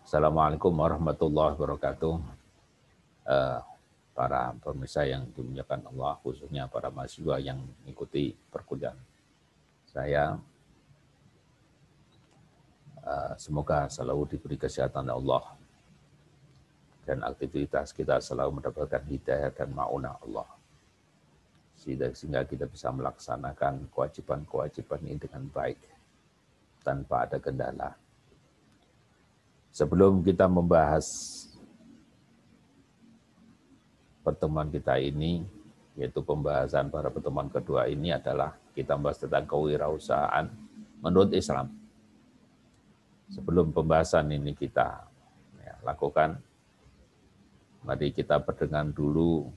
Assalamualaikum warahmatullahi wabarakatuh. Uh, para pemirsa yang dimuliakan Allah, khususnya para mahasiswa yang mengikuti perkuliahan. Saya uh, semoga selalu diberi kesehatan oleh Allah dan aktivitas kita selalu mendapatkan hidayah dan maunah Allah. Sehingga kita bisa melaksanakan kewajiban-kewajiban ini dengan baik tanpa ada kendala Sebelum kita membahas pertemuan kita ini, yaitu pembahasan pada pertemuan kedua ini adalah kita membahas tentang kewirausahaan menurut Islam. Sebelum pembahasan ini kita ya, lakukan, mari kita berdengar dulu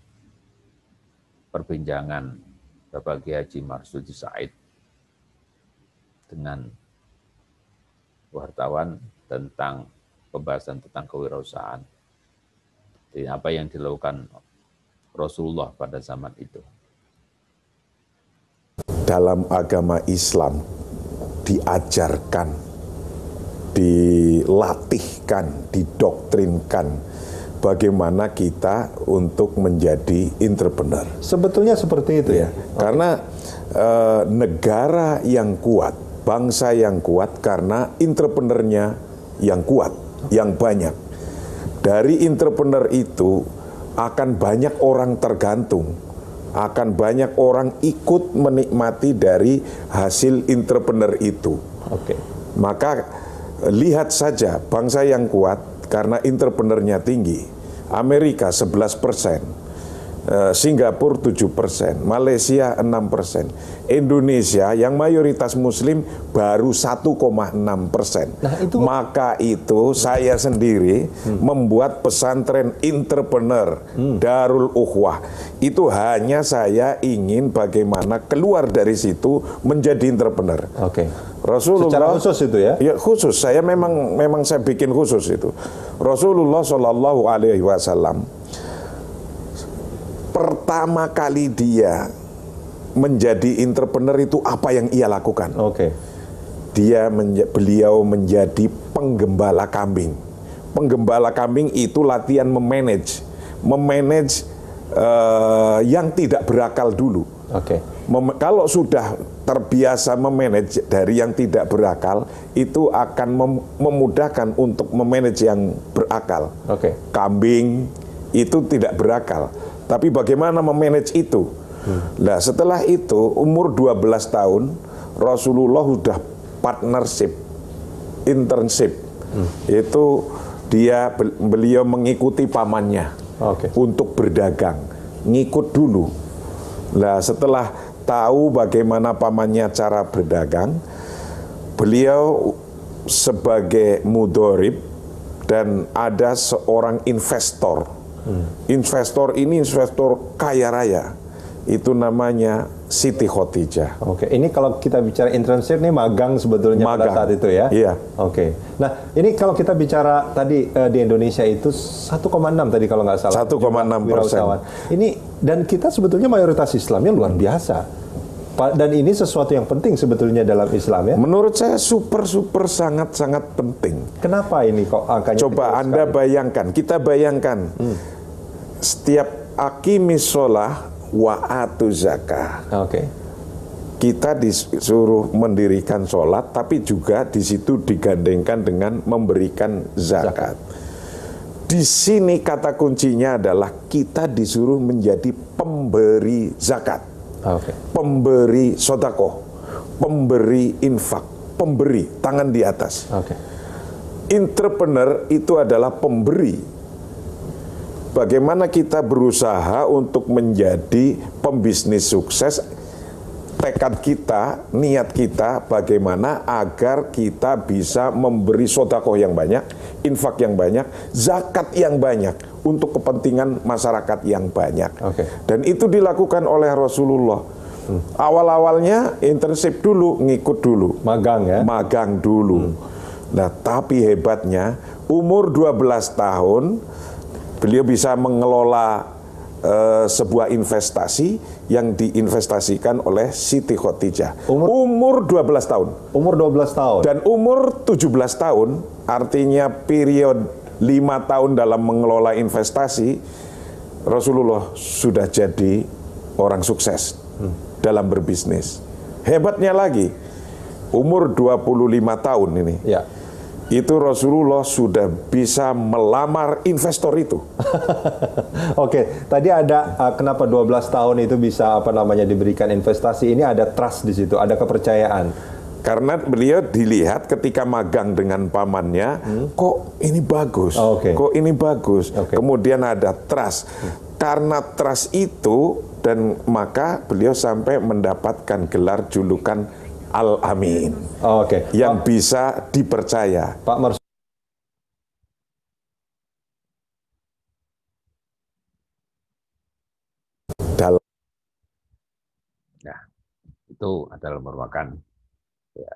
perbincangan Bapak Kiai Haji Marsudi Said dengan wartawan tentang pembahasan tentang kewirausahaan. Jadi apa yang dilakukan Rasulullah pada zaman itu. Dalam agama Islam diajarkan, dilatihkan, didoktrinkan bagaimana kita untuk menjadi entrepreneur. Sebetulnya seperti itu ya. Okay. Iya, karena e, negara yang kuat, bangsa yang kuat karena entrepreneurnya yang kuat yang banyak. Dari entrepreneur itu akan banyak orang tergantung, akan banyak orang ikut menikmati dari hasil entrepreneur itu. Oke. Okay. Maka lihat saja bangsa yang kuat karena entrepreneurnya tinggi. Amerika 11 persen, Eh, Singapura 7%, Malaysia 6%, Indonesia yang mayoritas muslim baru 1,6%. Nah, itu... Maka itu saya sendiri hmm. membuat pesantren entrepreneur hmm. Darul Ukhwah. Itu hanya saya ingin bagaimana keluar dari situ menjadi entrepreneur. Oke. Okay. Rasulullah secara khusus itu ya? Ya khusus. Saya memang memang saya bikin khusus itu. Rasulullah Shallallahu alaihi wasallam pertama kali dia menjadi entrepreneur itu apa yang ia lakukan? Oke. Okay. Dia menja beliau menjadi penggembala kambing. Penggembala kambing itu latihan memanage, memanage uh, yang tidak berakal dulu. Oke. Okay. kalau sudah terbiasa memanage dari yang tidak berakal, itu akan mem memudahkan untuk memanage yang berakal. Oke. Okay. Kambing itu tidak berakal tapi bagaimana memanage itu? Nah, setelah itu umur 12 tahun Rasulullah sudah partnership internship. Hmm. Itu dia beliau mengikuti pamannya okay. untuk berdagang. Ngikut dulu. Nah, setelah tahu bagaimana pamannya cara berdagang, beliau sebagai mudorib dan ada seorang investor Investor ini investor kaya raya. Itu namanya Siti Khotijah. Oke, ini kalau kita bicara internship ini magang sebetulnya magang. pada saat itu ya. Iya. Oke. Nah, ini kalau kita bicara tadi uh, di Indonesia itu 1,6 tadi kalau nggak salah. 1,6 persen. Ini dan kita sebetulnya mayoritas Islamnya luar biasa dan ini sesuatu yang penting sebetulnya dalam Islam ya. Menurut saya super super sangat sangat penting. Kenapa ini kok angkanya? Coba Anda sekali? bayangkan, kita bayangkan hmm. setiap akimi sholah wa atu zakah. Oke. Okay. Kita disuruh mendirikan sholat, tapi juga di situ digandengkan dengan memberikan zakat. zakat. Di sini kata kuncinya adalah kita disuruh menjadi pemberi zakat. Ah, okay. pemberi sodako, pemberi infak, pemberi tangan di atas. Okay. Entrepreneur itu adalah pemberi. Bagaimana kita berusaha untuk menjadi pembisnis sukses? Tekad kita, niat kita, bagaimana agar kita bisa memberi sodako yang banyak, infak yang banyak, zakat yang banyak untuk kepentingan masyarakat yang banyak. Okay. Dan itu dilakukan oleh Rasulullah. Hmm. Awal-awalnya internship dulu, ngikut dulu. Magang ya? Magang dulu. Hmm. Nah, tapi hebatnya umur 12 tahun beliau bisa mengelola uh, sebuah investasi yang diinvestasikan oleh Siti Khotijah. Umur, umur 12 tahun. Umur 12 tahun. Dan umur 17 tahun artinya period lima tahun dalam mengelola investasi, Rasulullah sudah jadi orang sukses hmm. dalam berbisnis. Hebatnya lagi, umur 25 tahun ini. Ya. Itu Rasulullah sudah bisa melamar investor itu. Oke, tadi ada uh, kenapa 12 tahun itu bisa apa namanya diberikan investasi ini ada trust di situ, ada kepercayaan karena beliau dilihat ketika magang dengan pamannya, hmm. kok ini bagus, oh, okay. kok ini bagus. Okay. Kemudian ada trust. Karena trust itu dan maka beliau sampai mendapatkan gelar julukan Al Amin. Oh, Okay. Yang Pak, bisa dipercaya. Pak Mars ya, itu adalah merupakan ya,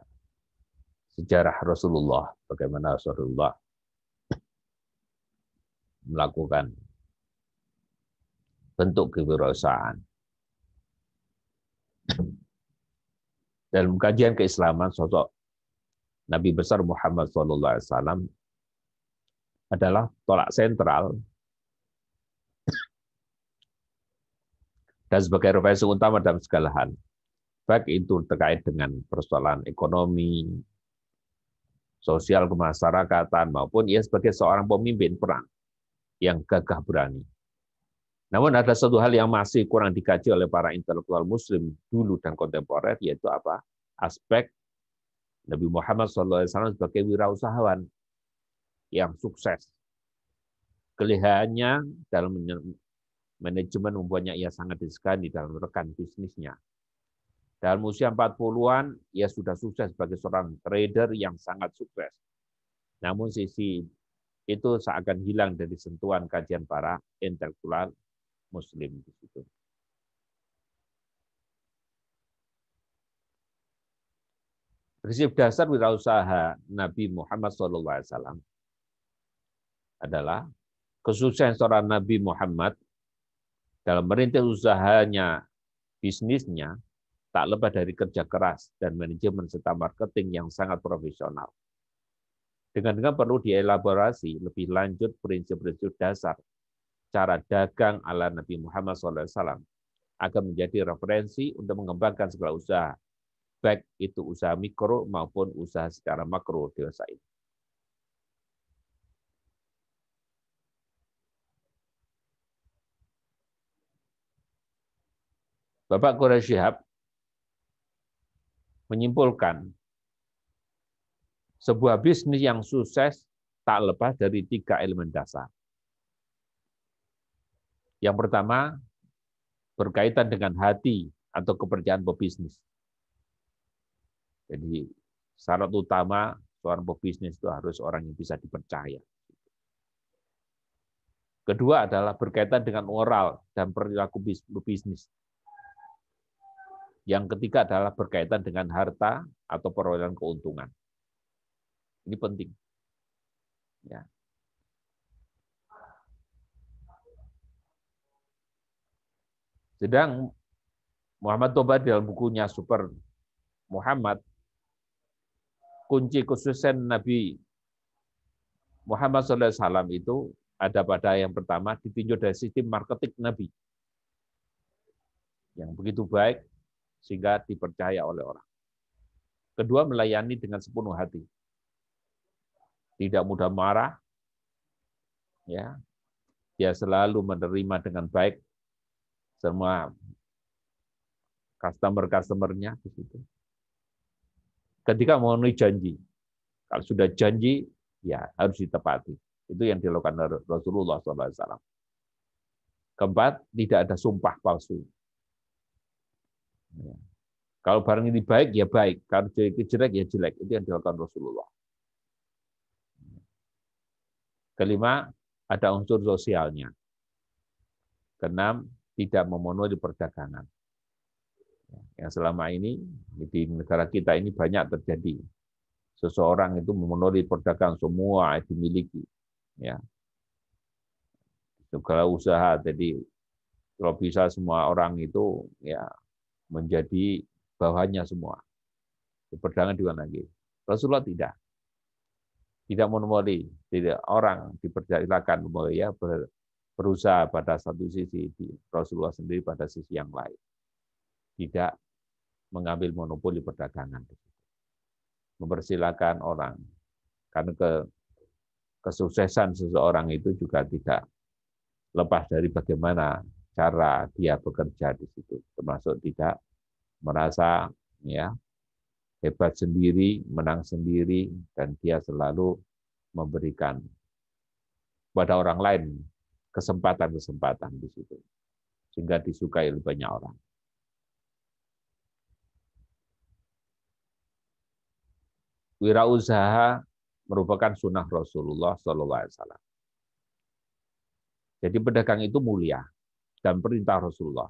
sejarah Rasulullah, bagaimana Rasulullah melakukan bentuk kewirausahaan. Dalam kajian keislaman, sosok Nabi besar Muhammad SAW adalah tolak sentral dan sebagai referensi utama dalam segala hal baik itu terkait dengan persoalan ekonomi, sosial kemasyarakatan maupun ia sebagai seorang pemimpin perang yang gagah berani. Namun ada satu hal yang masih kurang dikaji oleh para intelektual muslim dulu dan kontemporer yaitu apa? aspek Nabi Muhammad SAW sebagai wirausahawan yang sukses. Kelihatannya dalam manajemen membuatnya ia sangat disegani dalam rekan bisnisnya. Dalam usia 40-an, ia sudah sukses sebagai seorang trader yang sangat sukses. Namun sisi itu seakan hilang dari sentuhan kajian para intelektual muslim di situ. Prinsip dasar wirausaha Nabi Muhammad SAW adalah kesuksesan seorang Nabi Muhammad dalam merintis usahanya, bisnisnya, tak lepas dari kerja keras dan manajemen serta marketing yang sangat profesional. Dengan dengan perlu dielaborasi lebih lanjut prinsip-prinsip dasar cara dagang ala Nabi Muhammad SAW agar menjadi referensi untuk mengembangkan segala usaha, baik itu usaha mikro maupun usaha secara makro di masa ini. Bapak Quraish Shihab menyimpulkan sebuah bisnis yang sukses tak lepas dari tiga elemen dasar. Yang pertama, berkaitan dengan hati atau kepercayaan pebisnis. Jadi syarat utama seorang pebisnis itu harus orang yang bisa dipercaya. Kedua adalah berkaitan dengan moral dan perilaku bisnis. Yang ketiga adalah berkaitan dengan harta atau perolehan keuntungan. Ini penting. Ya. Sedang Muhammad Toba dalam bukunya Super Muhammad, kunci kesuksesan Nabi Muhammad SAW itu ada pada yang pertama ditinjau dari sistem marketing Nabi. Yang begitu baik sehingga dipercaya oleh orang. Kedua, melayani dengan sepenuh hati. Tidak mudah marah. Ya. Dia selalu menerima dengan baik semua customer-customernya di situ. Ketika memenuhi janji. Kalau sudah janji, ya harus ditepati. Itu yang dilakukan Rasulullah SAW. Keempat, tidak ada sumpah palsu. Ya. Kalau barang ini baik, ya baik. Kalau jelek, jelek, ya jelek. Itu yang dilakukan Rasulullah. Kelima, ada unsur sosialnya. Keenam, tidak memenuhi perdagangan. Ya, yang selama ini di negara kita ini banyak terjadi. Seseorang itu memenuhi perdagangan semua yang dimiliki. Ya. Segala usaha, jadi kalau bisa semua orang itu ya menjadi bawahnya semua. Berdagang dengan lagi. Rasulullah tidak. Tidak monopoli, tidak orang diperjadilakan ya berusaha pada satu sisi, di Rasulullah sendiri pada sisi yang lain. Tidak mengambil monopoli perdagangan. Mempersilahkan orang. Karena ke, kesuksesan seseorang itu juga tidak lepas dari bagaimana cara dia bekerja di situ, termasuk tidak merasa ya hebat sendiri, menang sendiri, dan dia selalu memberikan kepada orang lain kesempatan-kesempatan di situ, sehingga disukai oleh banyak orang. Wirausaha merupakan sunnah Rasulullah saw Jadi pedagang itu mulia, dan perintah Rasulullah.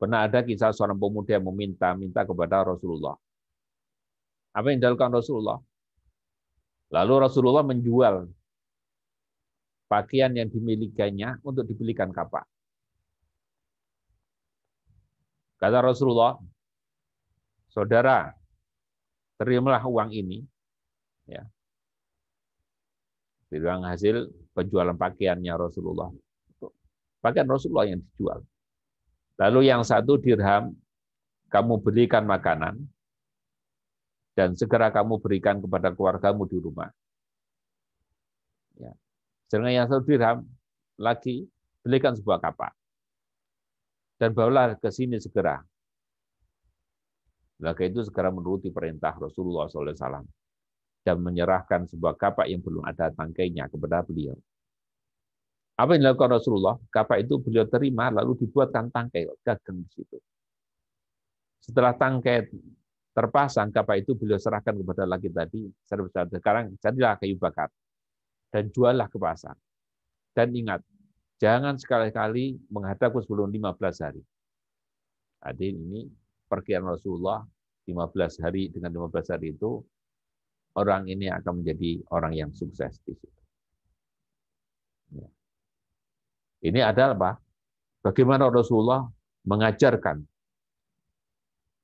Pernah ada kisah seorang pemuda yang meminta-minta kepada Rasulullah. Apa yang dilakukan Rasulullah? Lalu Rasulullah menjual pakaian yang dimilikinya untuk dibelikan kapak. Kata Rasulullah, saudara, terimalah uang ini. Ya. ruang hasil penjualan pakaiannya Rasulullah. Bahkan Rasulullah yang dijual. Lalu yang satu dirham, kamu belikan makanan, dan segera kamu berikan kepada keluargamu di rumah. Ya. yang satu dirham, lagi belikan sebuah kapak. Dan bawalah ke sini segera. Maka itu segera menuruti perintah Rasulullah SAW dan menyerahkan sebuah kapak yang belum ada tangkainya kepada beliau. Apa yang dilakukan Rasulullah? Kapak itu beliau terima, lalu dibuatkan tangkai, dagang di situ. Setelah tangkai terpasang, kapak itu beliau serahkan kepada laki tadi, sekarang jadilah kayu bakar, dan juallah ke pasar. Dan ingat, jangan sekali-kali menghadapku sebelum 15 hari. Jadi ini perkiraan Rasulullah 15 hari dengan 15 hari itu orang ini akan menjadi orang yang sukses di situ. Ya. Ini adalah apa? Bagaimana Rasulullah mengajarkan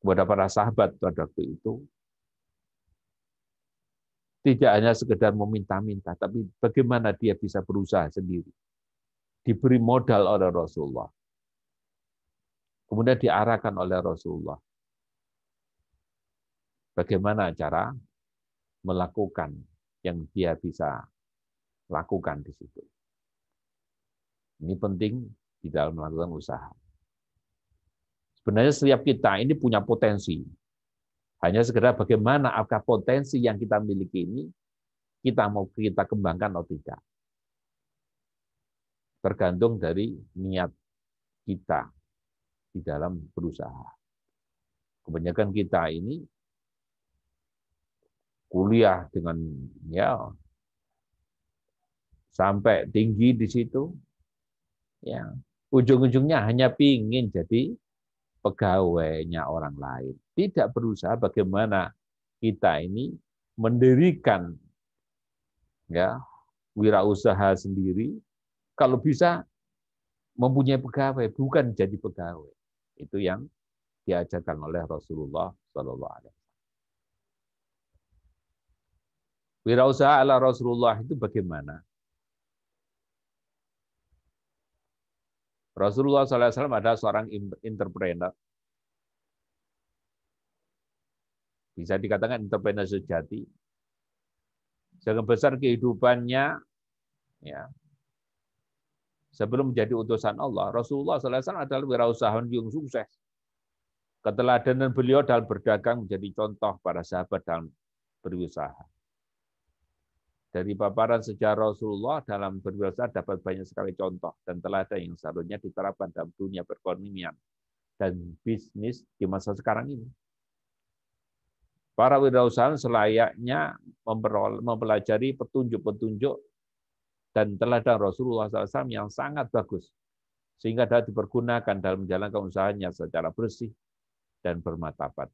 kepada para sahabat pada waktu itu tidak hanya sekedar meminta-minta, tapi bagaimana dia bisa berusaha sendiri. Diberi modal oleh Rasulullah. Kemudian diarahkan oleh Rasulullah. Bagaimana cara melakukan yang dia bisa lakukan di situ. Ini penting di dalam melakukan usaha. Sebenarnya setiap kita ini punya potensi. Hanya segera bagaimana apakah potensi yang kita miliki ini kita mau kita kembangkan atau tidak. Tergantung dari niat kita di dalam berusaha. Kebanyakan kita ini kuliah dengan ya sampai tinggi di situ, ya ujung-ujungnya hanya ingin jadi pegawainya orang lain. Tidak berusaha bagaimana kita ini mendirikan ya wirausaha sendiri kalau bisa mempunyai pegawai bukan jadi pegawai itu yang diajarkan oleh Rasulullah Shallallahu Alaihi Wasallam. Wirausaha ala Rasulullah itu bagaimana? Rasulullah SAW adalah seorang entrepreneur. Bisa dikatakan entrepreneur sejati. Sebagian besar kehidupannya, ya, sebelum menjadi utusan Allah, Rasulullah SAW adalah wirausahawan yang sukses. Keteladanan beliau dalam berdagang menjadi contoh para sahabat dalam berusaha. Dari paparan sejarah Rasulullah dalam berwirausaha dapat banyak sekali contoh dan teladan yang seharusnya diterapkan dalam dunia perekonomian dan bisnis di masa sekarang ini. Para wirausahawan selayaknya mempelajari petunjuk-petunjuk dan teladan Rasulullah SAW yang sangat bagus, sehingga dapat dipergunakan dalam menjalankan usahanya secara bersih dan bermatapat.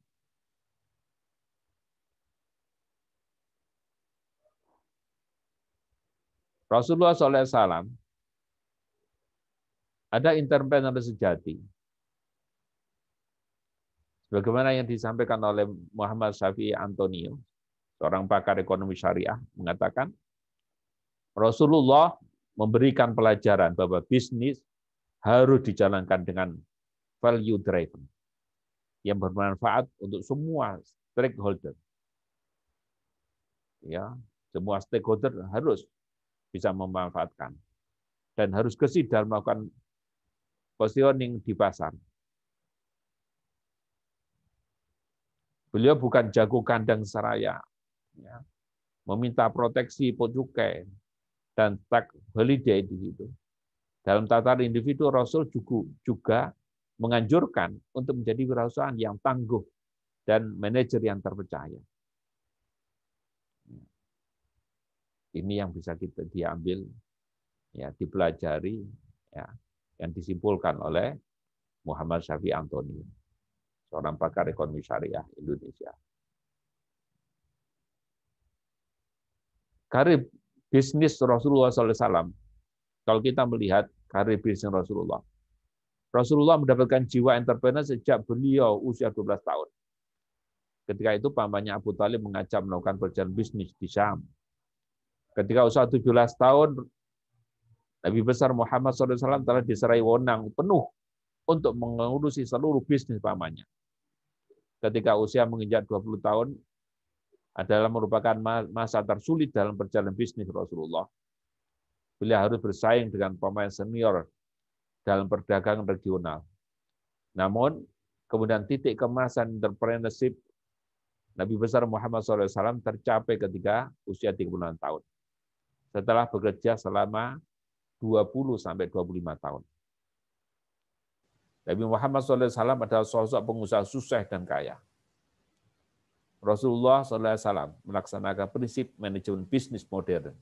Rasulullah SAW ada entrepreneur sejati. Bagaimana yang disampaikan oleh Muhammad Syafi'i Antonio, seorang pakar ekonomi syariah, mengatakan, Rasulullah memberikan pelajaran bahwa bisnis harus dijalankan dengan value driven, yang bermanfaat untuk semua stakeholder. Ya, semua stakeholder harus bisa memanfaatkan. Dan harus gesit dalam melakukan positioning di pasar. Beliau bukan jago kandang seraya, ya. meminta proteksi pojokan dan tak holiday di situ. Dalam tatar individu, Rasul juga, juga menganjurkan untuk menjadi wirausahaan yang tangguh dan manajer yang terpercaya. Ini yang bisa kita diambil, ya dipelajari, ya yang disimpulkan oleh Muhammad Syafi Antoni, seorang pakar ekonomi syariah Indonesia. Karir bisnis Rasulullah SAW, kalau kita melihat karir bisnis Rasulullah, Rasulullah mendapatkan jiwa entrepreneur sejak beliau usia 12 tahun. Ketika itu pamannya Abu Talib mengajak melakukan perjalanan bisnis di Syam. Ketika usia 17 tahun, Nabi besar Muhammad SAW telah diserai wonang penuh untuk mengurusi seluruh bisnis pamannya. Ketika usia menginjak 20 tahun, adalah merupakan masa tersulit dalam perjalanan bisnis Rasulullah. Beliau harus bersaing dengan pemain senior dalam perdagangan regional. Namun, kemudian titik kemasan entrepreneurship Nabi besar Muhammad SAW tercapai ketika usia 36 tahun setelah bekerja selama 20 sampai 25 tahun. Nabi Muhammad SAW adalah sosok pengusaha susah dan kaya. Rasulullah SAW melaksanakan prinsip manajemen bisnis modern.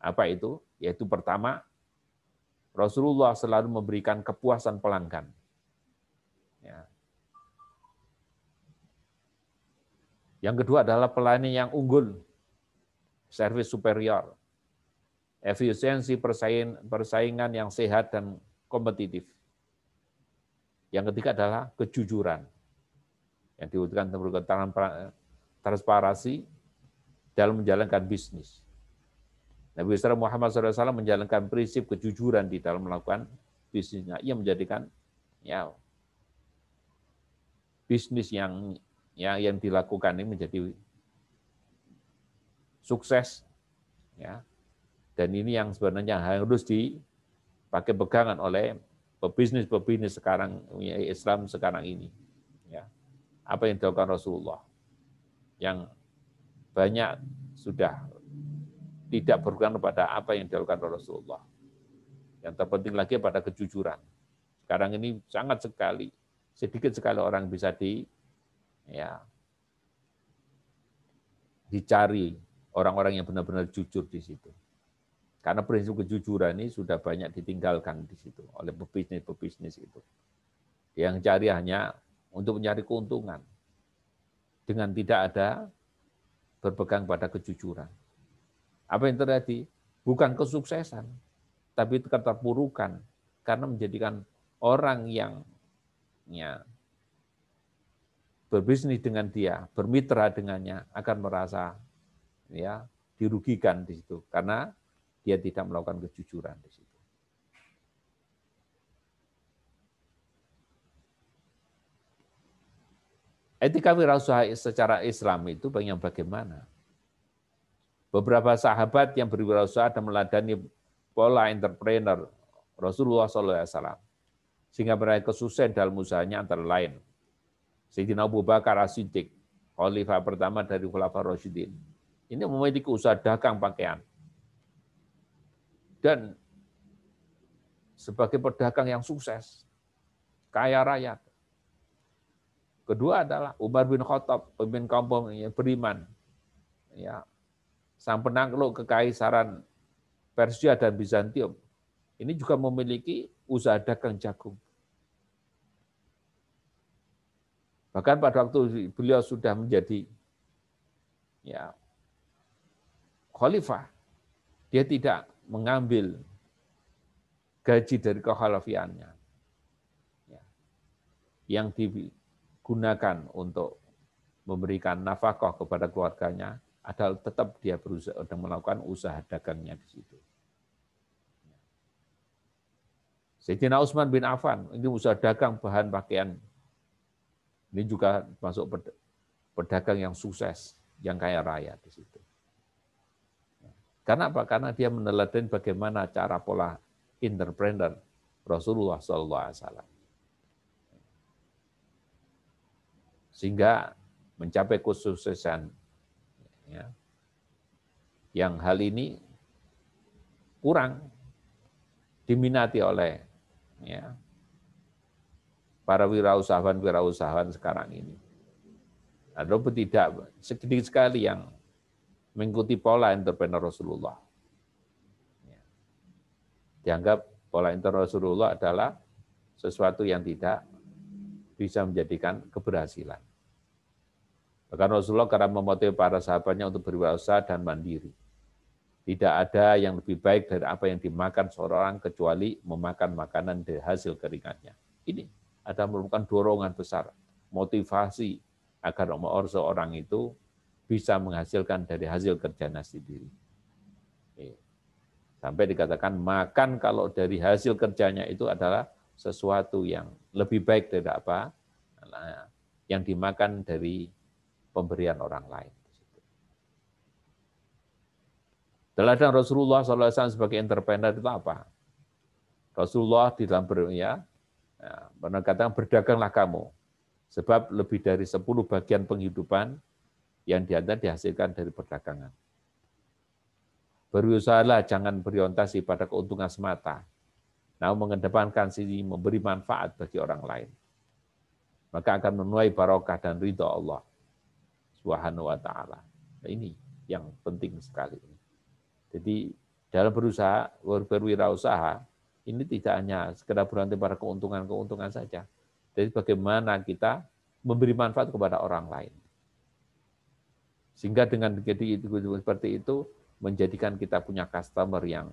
Apa itu? Yaitu pertama, Rasulullah selalu memberikan kepuasan pelanggan. Ya. Yang kedua adalah pelayanan yang unggul, servis superior efisiensi persaing, persaingan yang sehat dan kompetitif. Yang ketiga adalah kejujuran. Yang dibutuhkan memerlukan transparansi dalam menjalankan bisnis. Nabi besar Muhammad SAW menjalankan prinsip kejujuran di dalam melakukan bisnisnya. Ia menjadikan ya bisnis yang ya yang dilakukan ini menjadi sukses ya dan ini yang sebenarnya harus dipakai pegangan oleh pebisnis-pebisnis sekarang Islam sekarang ini. Ya. Apa yang dilakukan Rasulullah yang banyak sudah tidak berhubungan kepada apa yang dilakukan Rasulullah. Yang terpenting lagi pada kejujuran. Sekarang ini sangat sekali, sedikit sekali orang bisa di ya dicari orang-orang yang benar-benar jujur di situ. Karena prinsip kejujuran ini sudah banyak ditinggalkan di situ oleh pebisnis-pebisnis itu. Yang cari hanya untuk mencari keuntungan. Dengan tidak ada berpegang pada kejujuran. Apa yang terjadi? Bukan kesuksesan, tapi keterpurukan karena menjadikan orang yang ya, berbisnis dengan dia, bermitra dengannya akan merasa ya dirugikan di situ karena dia tidak melakukan kejujuran di situ. Etika wirausaha secara Islam itu banyak bagaimana? Beberapa sahabat yang berwirausaha dan meladani pola entrepreneur Rasulullah SAW. Sehingga mereka sukses dalam usahanya antara lain. Sayyidina Abu Bakar As-Siddiq, khalifah pertama dari Khulafah Rasyidin. Ini memiliki usaha dagang pakaian. Dan sebagai pedagang yang sukses, kaya raya. Kedua adalah Umar bin Khattab, pemimpin kampung yang beriman. Ya, sang penakluk kekaisaran Persia dan Bizantium. Ini juga memiliki usaha dagang jagung. Bahkan pada waktu beliau sudah menjadi ya khalifah, dia tidak mengambil gaji dari kehalafiannya ya. yang digunakan untuk memberikan nafkah kepada keluarganya adalah tetap dia berusaha dan melakukan usaha dagangnya di situ. Sayyidina Utsman bin Affan, ini usaha dagang bahan pakaian. Ini juga masuk pedagang yang sukses, yang kaya raya di situ. Karena apa? Karena dia meneladani bagaimana cara pola entrepreneur Rasulullah Alaihi Wasallam Sehingga mencapai kesuksesan. Ya. Yang hal ini kurang diminati oleh ya, para wirausahawan-wirausahawan sekarang ini. Ada tidak sedikit sekali yang mengikuti pola entrepreneur Rasulullah. Ya. Dianggap pola entrepreneur Rasulullah adalah sesuatu yang tidak bisa menjadikan keberhasilan. Bahkan Rasulullah karena memotivasi para sahabatnya untuk berwirausaha dan mandiri. Tidak ada yang lebih baik dari apa yang dimakan seorang kecuali memakan makanan dari hasil keringatnya. Ini ada merupakan dorongan besar, motivasi agar seorang itu bisa menghasilkan dari hasil kerja nasi diri. Sampai dikatakan makan kalau dari hasil kerjanya itu adalah sesuatu yang lebih baik dari apa nah, yang dimakan dari pemberian orang lain. Teladan Rasulullah SAW sebagai entrepreneur itu apa? Rasulullah di dalam ber, ya, ya, nah, katakan berdaganglah kamu. Sebab lebih dari 10 bagian penghidupan yang diantar dihasilkan dari perdagangan. Berusahalah jangan berorientasi pada keuntungan semata, namun mengedepankan sisi memberi manfaat bagi orang lain. Maka akan menuai barokah dan ridho Allah Subhanahu wa taala. Nah, ini yang penting sekali. Jadi dalam berusaha berwirausaha ini tidak hanya sekedar berhenti pada keuntungan-keuntungan saja. Jadi bagaimana kita memberi manfaat kepada orang lain. Sehingga dengan jadi seperti itu menjadikan kita punya customer yang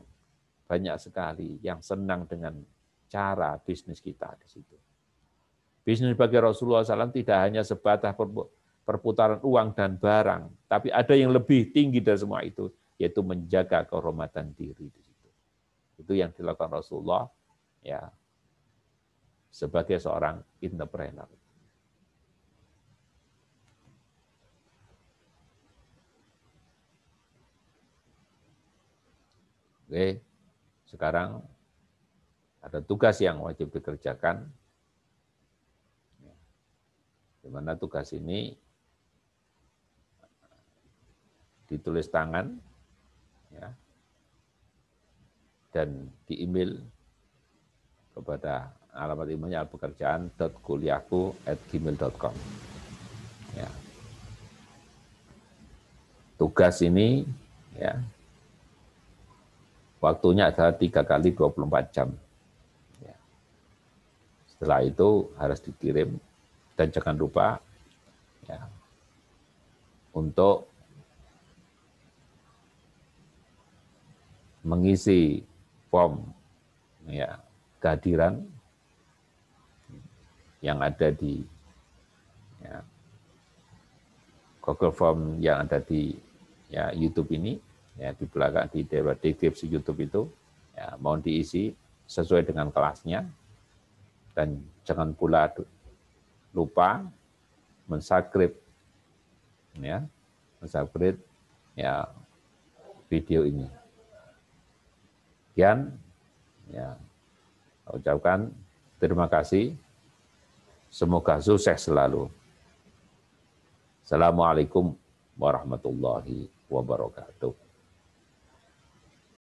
banyak sekali yang senang dengan cara bisnis kita di situ. Bisnis bagi Rasulullah SAW tidak hanya sebatas perputaran uang dan barang, tapi ada yang lebih tinggi dari semua itu, yaitu menjaga kehormatan diri di situ. Itu yang dilakukan Rasulullah ya sebagai seorang entrepreneur. Oke, sekarang ada tugas yang wajib dikerjakan. Di mana tugas ini ditulis tangan ya, dan di-email kepada alamat emailnya pekerjaan.kuliahku@gmail.com. Ya. Tugas ini ya Waktunya adalah tiga kali 24 jam. Ya. Setelah itu harus dikirim dan jangan lupa ya, untuk mengisi form ya, kehadiran yang ada di ya, Google Form yang ada di ya, YouTube ini ya di belakang di deskripsi YouTube itu ya, mohon diisi sesuai dengan kelasnya dan jangan pula lupa mensubscribe ya mensubscribe ya video ini sekian ya ucapkan terima kasih semoga sukses selalu assalamualaikum warahmatullahi wabarakatuh